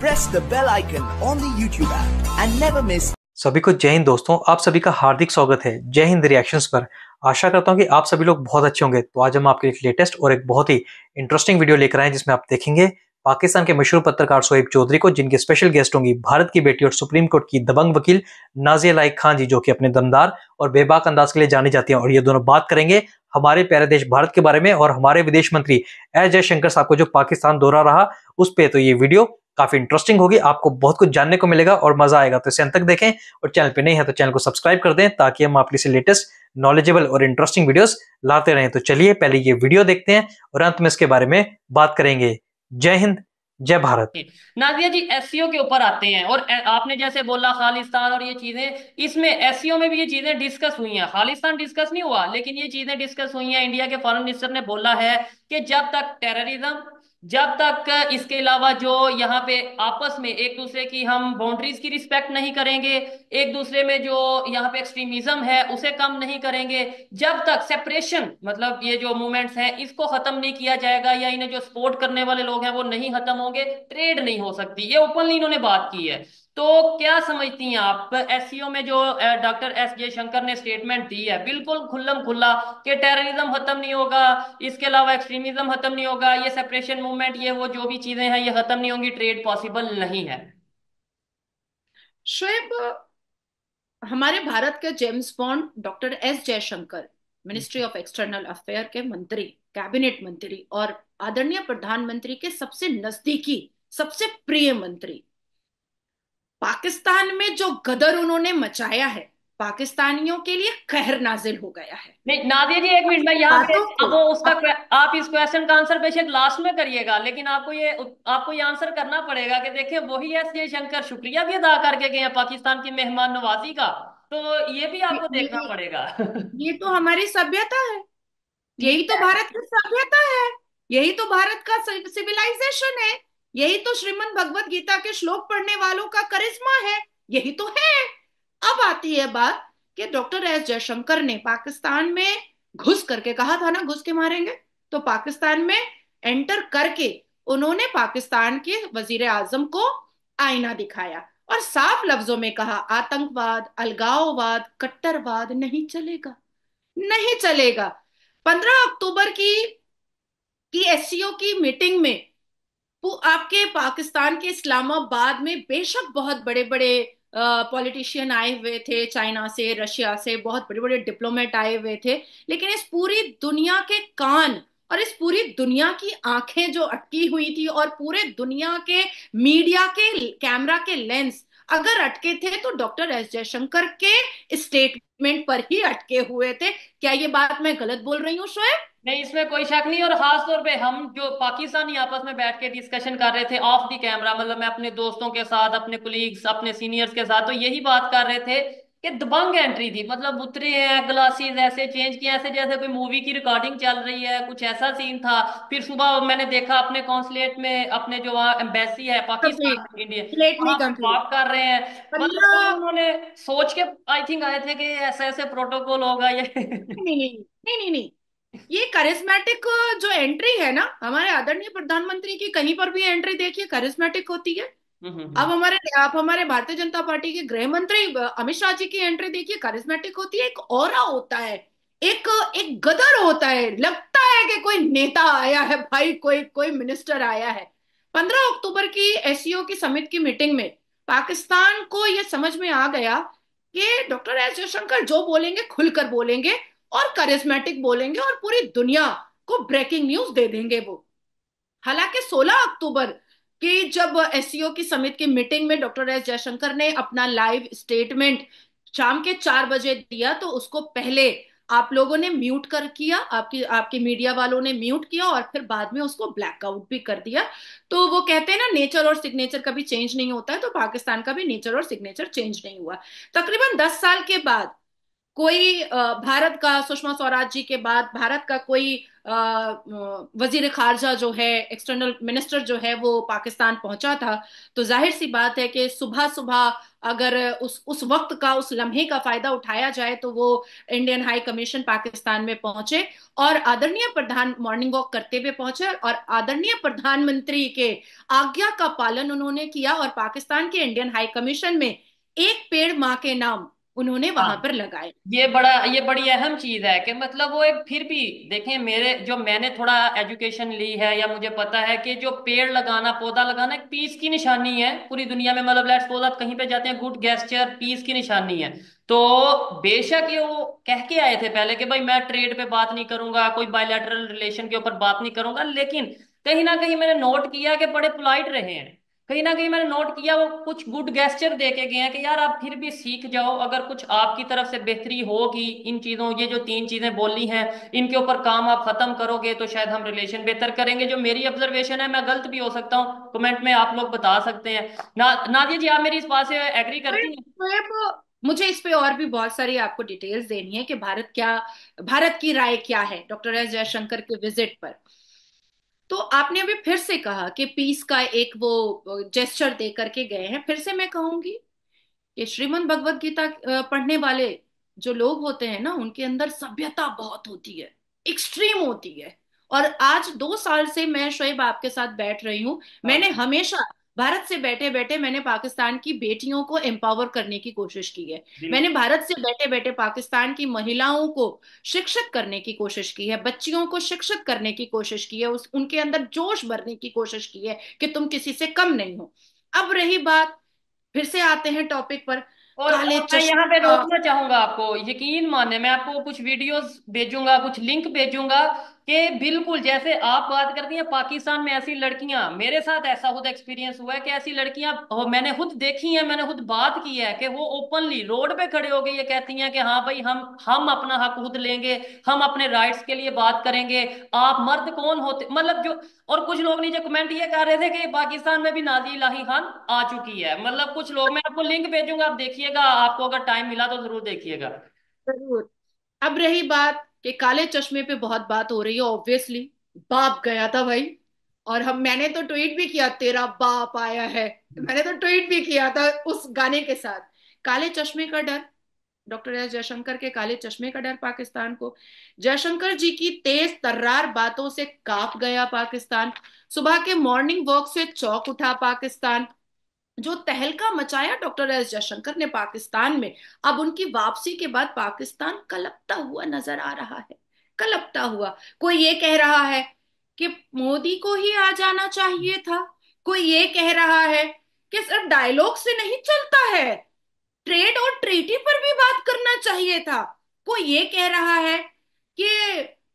Press the bell icon on the YouTube app and never miss सभी को जय हिंद दोस्तों आप सभी का हार्दिक स्वागत है जय हिंद रिएक्शंस पर आशा करता हूं कि आप सभी लोग बहुत अच्छे होंगे तो आज हम आपके लिए लेटेस्ट और एक बहुत ही इंटरेस्टिंग वीडियो लेकर आए जिसमें आप देखेंगे पाकिस्तान के मशहूर पत्रकार शोएब चौधरी को जिनके स्पेशल गेस्ट होंगी भारत की बेटी और सुप्रीम कोर्ट की दबंग वकील नाजिया लाइक खान जी जो कि अपने दमदार और बेबाक अंदाज के लिए जानी जाती हैं और ये दोनों बात करेंगे हमारे प्यारे देश भारत के बारे में और हमारे विदेश मंत्री एस जयशंकर साहब को जो पाकिस्तान दौरा रहा उस पर तो ये वीडियो काफी इंटरेस्टिंग होगी आपको बहुत कुछ जानने को मिलेगा और मजा आएगा तो इसे अंत तक देखें और चैनल पे नहीं है तो चैनल को सब्सक्राइब कर दें ताकि हम आपके लिए लेटेस्ट नॉलेजेबल और इंटरेस्टिंग वीडियोस लाते रहें तो चलिए पहले ये वीडियो देखते हैं और अंत में इसके बारे में बात करेंगे जय हिंद जय भारत नाजिया जी एस e के ऊपर आते हैं और आपने जैसे बोला खालिस्तान और ये चीजें इसमें एस e में भी ये चीजें डिस्कस हुई हैं खालिस्तान डिस्कस नहीं हुआ लेकिन ये चीजें डिस्कस हुई हैं इंडिया के फॉरेन मिनिस्टर ने बोला है कि जब तक टेररिज्म जब तक इसके अलावा जो यहाँ पे आपस में एक दूसरे की हम बाउंड्रीज की रिस्पेक्ट नहीं करेंगे एक दूसरे में जो यहाँ पे एक्सट्रीमिज्म है उसे कम नहीं करेंगे जब तक सेपरेशन मतलब ये जो मूवमेंट्स हैं इसको खत्म नहीं किया जाएगा या इन्हें जो सपोर्ट करने वाले लोग हैं वो नहीं खत्म होंगे ट्रेड नहीं हो सकती ये ओपनली इन्होंने बात की है तो क्या समझती हैं आप एस e में जो डॉक्टर एस जयशंकर ने स्टेटमेंट दी है बिल्कुल खुल्लम खुल्ला कि टेररिज्म खत्म नहीं होगा इसके अलावा एक्सट्रीमिज्म खत्म नहीं होगा ये सेपरेशन मूवमेंट ये वो जो भी चीजें हैं ये खत्म नहीं होंगी ट्रेड पॉसिबल नहीं है शुएब हमारे भारत के James Bond doctor S Jaishankar ministry of external affair के मंत्री कैबिनेट मंत्री और आदरणीय प्रधानमंत्री के सबसे नजदीकी सबसे प्रिय मंत्री पाकिस्तान में जो गदर उन्होंने मचाया है पाकिस्तानियों के लिए कहर नाजिल हो गया है नहीं जी एक मिनट में यहाँ अब उसका आप, आप इस क्वेश्चन का आंसर बेशक लास्ट में करिएगा लेकिन आपको ये आपको ये आंसर करना पड़ेगा कि देखिए वही एस जयशंकर शुक्रिया भी अदा करके गए हैं पाकिस्तान की मेहमान नवाजी का तो ये भी आपको ये, देखना ये, पड़ेगा ये तो हमारी सभ्यता है यही तो भारत की सभ्यता है यही तो भारत का सिविलाइजेशन है यही तो श्रीमद भगवत गीता के श्लोक पढ़ने वालों का करिश्मा है यही तो है अब आती है बात कि डॉक्टर एस जयशंकर ने पाकिस्तान में घुस करके कहा था ना घुस के मारेंगे तो पाकिस्तान में एंटर करके उन्होंने पाकिस्तान के वजीर आजम को आईना दिखाया और साफ लफ्जों में कहा आतंकवाद अलगाववाद कट्टरवाद नहीं चलेगा नहीं चलेगा पंद्रह अक्टूबर की की एससीओ की मीटिंग में वो तो आपके पाकिस्तान के इस्लामाबाद में बेशक बहुत बड़े बड़े पॉलिटिशियन आए हुए थे चाइना से रशिया से बहुत बड़े बड़े डिप्लोमेट आए हुए थे लेकिन इस पूरी दुनिया के कान और इस पूरी दुनिया की आंखें जो अटकी हुई थी और पूरे दुनिया के मीडिया के कैमरा के लेंस अगर अटके थे तो डॉक्टर एस जयशंकर के स्टेटमेंट पर ही अटके हुए थे क्या ये बात मैं गलत बोल रही हूँ शोएब नहीं इसमें कोई शक नहीं और खास तौर पे हम जो पाकिस्तानी आपस में बैठ के डिस्कशन कर रहे थे ऑफ द कैमरा मतलब मैं अपने दोस्तों के साथ अपने कुलीग्स अपने सीनियर्स के साथ तो यही बात कर रहे थे कि दबंग एंट्री थी मतलब उतरे हैं ग्लासेस ऐसे चेंज किए ऐसे जैसे कोई मूवी की रिकॉर्डिंग चल रही है कुछ ऐसा सीन था फिर सुबह मैंने देखा अपने कॉन्सुलेट में अपने जो वहाँ एम्बेसी है पाकिस्तान इंडिया बात कर रहे हैं मतलब उन्होंने सोच के आई थिंक आए थे कि ऐसे ऐसे प्रोटोकॉल होगा ये नहीं नहीं नहीं नहीं ये करिस्मेटिक जो एंट्री है ना हमारे आदरणीय प्रधानमंत्री की कहीं पर भी एंट्री देखिए करिस्मेटिक होती है हम्म, हम्म, अब हम्म। हमारे आप हमारे भारतीय जनता पार्टी के गृह मंत्री अमित शाह जी की एंट्री देखिए करिस्मेटिक होती है एक और होता है एक एक गदर होता है लगता है कि कोई नेता आया है भाई कोई कोई मिनिस्टर आया है पंद्रह अक्टूबर की एस e की समिति की मीटिंग में पाकिस्तान को यह समझ में आ गया कि डॉक्टर एस जयशंकर जो बोलेंगे खुलकर बोलेंगे और करिस्मेटिक बोलेंगे और पूरी दुनिया को ब्रेकिंग न्यूज दे देंगे वो हालांकि 16 अक्टूबर कि जब एस e की समिति की मीटिंग में डॉक्टर एस जयशंकर ने अपना लाइव स्टेटमेंट शाम के चार बजे दिया तो उसको पहले आप लोगों ने म्यूट कर किया आपकी आपके मीडिया वालों ने म्यूट किया और फिर बाद में उसको ब्लैकआउट भी कर दिया तो वो कहते हैं ना नेचर और सिग्नेचर कभी चेंज नहीं होता है तो पाकिस्तान का भी नेचर और सिग्नेचर चेंज नहीं हुआ तकरीबन दस साल के बाद कोई भारत का सुषमा स्वराज जी के बाद भारत का कोई वजीर खारजा जो है एक्सटर्नल मिनिस्टर जो है वो पाकिस्तान पहुंचा था तो जाहिर सी बात है कि सुबह सुबह अगर उस उस वक्त का उस लम्हे का फायदा उठाया जाए तो वो इंडियन हाई कमीशन पाकिस्तान में पहुंचे और आदरणीय प्रधान मॉर्निंग वॉक करते हुए पहुंचे और आदरणीय प्रधानमंत्री के आज्ञा का पालन उन्होंने किया और पाकिस्तान के इंडियन हाई कमीशन में एक पेड़ माँ के नाम उन्होंने वहां हाँ, पर लगाए ये बड़ा ये बड़ी अहम चीज है कि मतलब वो एक फिर भी देखें मेरे जो मैंने थोड़ा एजुकेशन ली है या मुझे पता है कि जो पेड़ लगाना पौधा लगाना एक पीस की निशानी है पूरी दुनिया में मतलब लेट्स आप कहीं पे जाते हैं गुड गेस्टर पीस की निशानी है तो बेशक ये वो कह के आए थे पहले कि भाई मैं ट्रेड पे बात नहीं करूंगा कोई बायोलेटरल रिलेशन के ऊपर बात नहीं करूंगा लेकिन कहीं ना कहीं मैंने नोट किया कि बड़े पोलाइट रहे हैं कहीं ना कहीं मैंने नोट किया वो कुछ गुड गेस्टर दे के गए हैं कि यार आप फिर भी सीख जाओ अगर कुछ आपकी तरफ से बेहतरी होगी इन चीजों ये जो तीन चीजें बोली हैं इनके ऊपर काम आप खत्म करोगे तो शायद हम रिलेशन बेहतर करेंगे जो मेरी ऑब्जर्वेशन है मैं गलत भी हो सकता हूँ कमेंट में आप लोग बता सकते हैं ना नादिया जी आप मेरी इस बात से एग्री करती हैं तो, मुझे इस पे और भी बहुत सारी आपको डिटेल्स देनी है कि भारत क्या भारत की राय क्या है डॉक्टर एस जयशंकर के विजिट पर तो आपने अभी फिर से कहा कि पीस का एक वो जेस्चर दे करके गए हैं फिर से मैं कहूंगी कि श्रीमद भगवत गीता पढ़ने वाले जो लोग होते हैं ना उनके अंदर सभ्यता बहुत होती है एक्सट्रीम होती है और आज दो साल से मैं शोएब आपके साथ बैठ रही हूं हाँ। मैंने हमेशा भारत से बैठे बैठे मैंने पाकिस्तान की बेटियों को एम्पावर करने की कोशिश की है मैंने भारत से बैठे बैठे पाकिस्तान की महिलाओं को शिक्षित करने की कोशिश की है बच्चियों को शिक्षित करने की कोशिश की है उस उनके अंदर जोश भरने की कोशिश की है कि तुम किसी से कम नहीं हो अब रही बात फिर से आते हैं टॉपिक पर और मैं यहाँ पे रोकना चाहूंगा आपको यकीन माने मैं आपको कुछ वीडियोस भेजूंगा कुछ लिंक भेजूंगा कि बिल्कुल जैसे आप बात करती हैं पाकिस्तान में ऐसी लड़कियां मेरे साथ ऐसा खुद एक्सपीरियंस हुआ है कि ऐसी लड़कियां मैंने खुद देखी है मैंने खुद बात की है कि वो ओपनली रोड पे खड़े हो गए ये कहती हैं कि हाँ भाई हम हम अपना हक खुद लेंगे हम अपने राइट्स के लिए बात करेंगे आप मर्द कौन होते मतलब जो और कुछ लोग नीचे कमेंट ये कर रहे थे कि पाकिस्तान में भी नाजी लाही खान आ चुकी है मतलब कुछ लोग मैं आपको लिंक भेजूंगा आप देखिएगा आपको अगर टाइम मिला तो जरूर देखिएगा जरूर अब रही बात कि काले चश्मे पे बहुत बात हो रही है ऑब्वियसली बाप गया था भाई और हम मैंने तो ट्वीट भी किया तेरा बाप आया है मैंने तो ट्वीट भी किया था उस गाने के साथ काले चश्मे का डर डॉक्टर एस जयशंकर के काले चश्मे का डर पाकिस्तान को जयशंकर जी की तेज तर्रार बातों से काफ गया पाकिस्तान सुबह के मॉर्निंग वॉक से चौक उठा पाकिस्तान जो तहलका मचाया डॉक्टर एस जयशंकर ने पाकिस्तान में अब उनकी वापसी के बाद पाकिस्तान कलपता हुआ नजर आ रहा है कलपता हुआ कोई ये कह रहा है कि मोदी को ही आ जाना चाहिए था कोई ये कह रहा है कि सिर्फ डायलॉग से नहीं चलता है ट्रेड और ट्रीटी पर भी बात करना चाहिए था कोई ये कह रहा है कि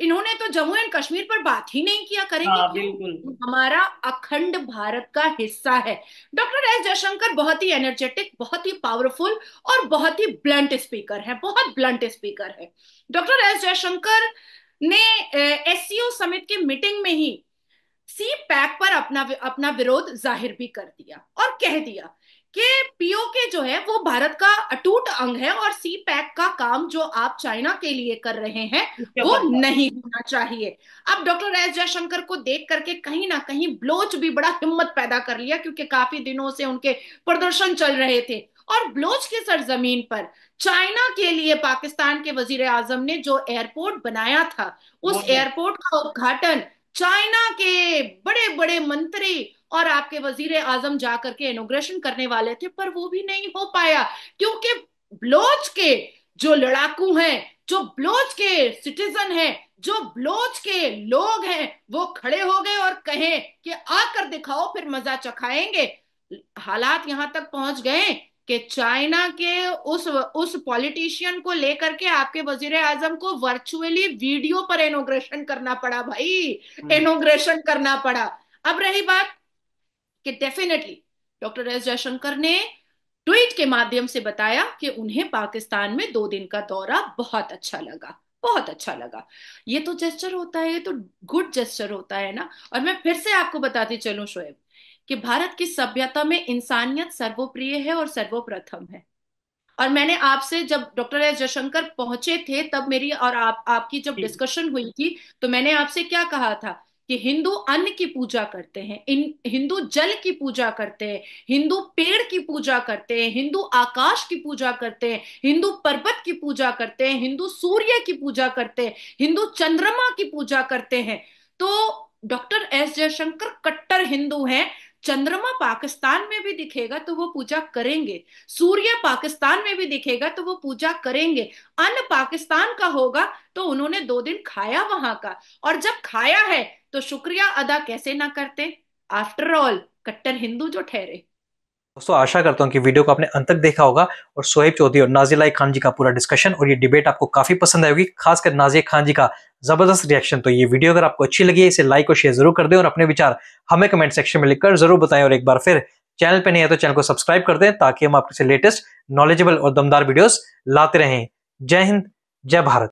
इन्होंने तो जम्मू एंड कश्मीर पर बात ही नहीं किया करेंगे हाँ, हमारा अखंड भारत का हिस्सा है डॉक्टर एस जयशंकर बहुत ही एनर्जेटिक बहुत ही पावरफुल और बहुत ही ब्लंट स्पीकर है बहुत ब्लंट स्पीकर है डॉक्टर एस जयशंकर ने एस समिट के मीटिंग में ही सी पैक पर अपना अपना विरोध जाहिर भी कर दिया और कह दिया कि पीओके जो है वो भारत का अटूट अंग है और सी पैक का काम जो आप चाइना के लिए कर रहे हैं वो नहीं होना चाहिए अब डॉक्टर एस जयशंकर को देख करके कहीं ना कहीं ब्लोच भी बड़ा हिम्मत पैदा कर लिया क्योंकि काफी दिनों से उनके प्रदर्शन चल रहे थे और ब्लोच की सरजमीन पर चाइना के लिए पाकिस्तान के वजीर आजम ने जो एयरपोर्ट बनाया था उस एयरपोर्ट का उद्घाटन चाइना के बड़े बड़े मंत्री और आपके वजीर आजम जा करके इनोग्रेशन करने वाले थे पर वो भी नहीं हो पाया क्योंकि ब्लोच के जो लड़ाकू हैं जो ब्लोच के सिटीजन हैं जो ब्लोच के लोग हैं वो खड़े हो गए और कहें कि आकर दिखाओ फिर मजा चखाएंगे हालात यहां तक पहुंच गए कि चाइना के उस उस पॉलिटिशियन को लेकर के आपके वजीर आजम को वर्चुअली वीडियो पर इनोग्रेशन करना पड़ा भाई इनोग्रेशन हम्म। करना पड़ा अब रही बात कि डेफिनेटली डॉक्टर एस जयशंकर ने ट्वीट के माध्यम से बताया कि उन्हें पाकिस्तान में दो दिन का दौरा बहुत अच्छा लगा बहुत अच्छा लगा ये तो जेस्टर होता है ये तो गुड जेस्टर होता है ना और मैं फिर से आपको बताती चलूं शोएब कि भारत की सभ्यता में इंसानियत सर्वोप्रिय है और सर्वप्रथम है और मैंने आपसे जब डॉक्टर एस जयशंकर पहुंचे थे तब मेरी और आप आपकी जब डिस्कशन हुई थी तो मैंने आपसे क्या कहा था कि हिंदू अन्न की पूजा करते हैं इन हिंदू जल की पूजा करते हैं हिंदू पेड़ की पूजा करते हैं हिंदू आकाश की पूजा करते हैं हिंदू पर्वत की पूजा करते हैं हिंदू सूर्य की पूजा करते हैं हिंदू चंद्रमा की पूजा करते हैं तो डॉक्टर एस जयशंकर कट्टर हिंदू हैं चंद्रमा पाकिस्तान में भी दिखेगा तो वो पूजा करेंगे सूर्य पाकिस्तान में भी दिखेगा तो वो पूजा करेंगे अन्न पाकिस्तान का होगा तो उन्होंने दो दिन खाया वहां का और जब खाया है तो शुक्रिया अदा कैसे ना करते आफ्टर ऑल कट्टर हिंदू जो ठहरे दोस्तों आशा करता हूँ कि वीडियो को आपने अंत तक देखा होगा और सोहेब चौधरी और नाजिला खान जी का पूरा डिस्कशन और ये डिबेट आपको काफी पसंद आएगी खासकर नाजिया खान जी का जबरदस्त रिएक्शन तो ये वीडियो अगर आपको अच्छी लगी है इसे लाइक और शेयर जरूर कर दें और अपने विचार हमें कमेंट सेक्शन में लिखकर जरूर बताएं और एक बार फिर चैनल पर नहीं है तो चैनल को सब्सक्राइब कर दें ताकि हम आपसे लेटेस्ट नॉलेजेबल और दमदार वीडियोज लाते रहें जय हिंद जय भारत